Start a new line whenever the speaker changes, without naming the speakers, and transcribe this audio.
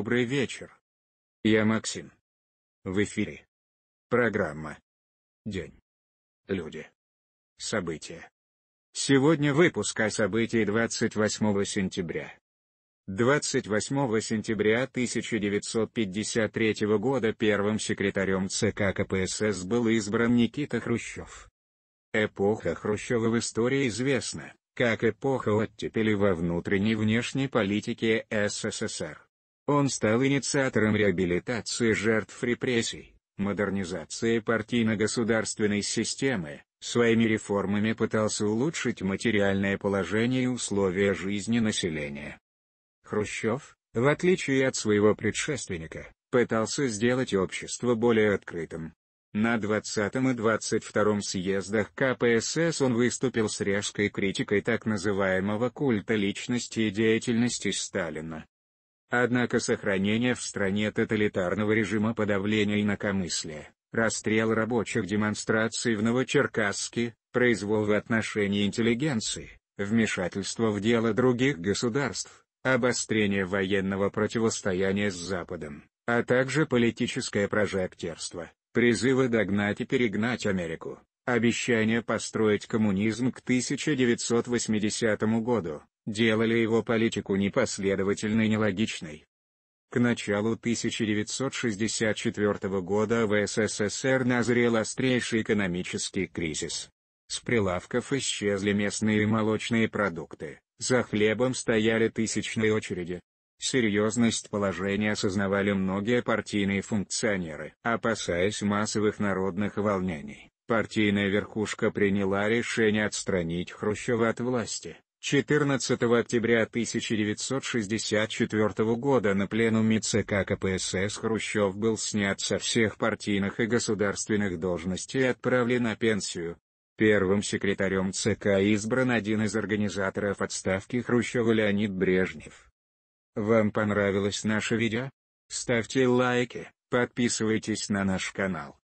Добрый вечер. Я Максим. В эфире. Программа. День. Люди. События. Сегодня выпуск о событии 28 сентября. 28 сентября 1953 года первым секретарем ЦК КПСС был избран Никита Хрущев. Эпоха Хрущева в истории известна, как эпоха оттепели во внутренней и внешней политике СССР. Он стал инициатором реабилитации жертв репрессий, модернизации партийно-государственной системы, своими реформами пытался улучшить материальное положение и условия жизни населения. Хрущев, в отличие от своего предшественника, пытался сделать общество более открытым. На 20 и 22 съездах КПСС он выступил с резкой критикой так называемого культа личности и деятельности Сталина, Однако сохранение в стране тоталитарного режима подавления инакомыслия, расстрел рабочих демонстраций в Новочеркасске, произвол в отношении интеллигенции, вмешательство в дело других государств, обострение военного противостояния с Западом, а также политическое прожектерство, призывы догнать и перегнать Америку, обещание построить коммунизм к 1980 году, делали его политику непоследовательной и нелогичной. К началу 1964 года в СССР назрел острейший экономический кризис. С прилавков исчезли местные молочные продукты, за хлебом стояли тысячные очереди. Серьезность положения осознавали многие партийные функционеры. Опасаясь массовых народных волнений, партийная верхушка приняла решение отстранить Хрущева от власти. 14 октября 1964 года на пленуме ЦК КПСС Хрущев был снят со всех партийных и государственных должностей и отправлен на пенсию. Первым секретарем ЦК избран один из организаторов отставки Хрущева Леонид Брежнев. Вам понравилось наше видео? Ставьте лайки, подписывайтесь на наш канал.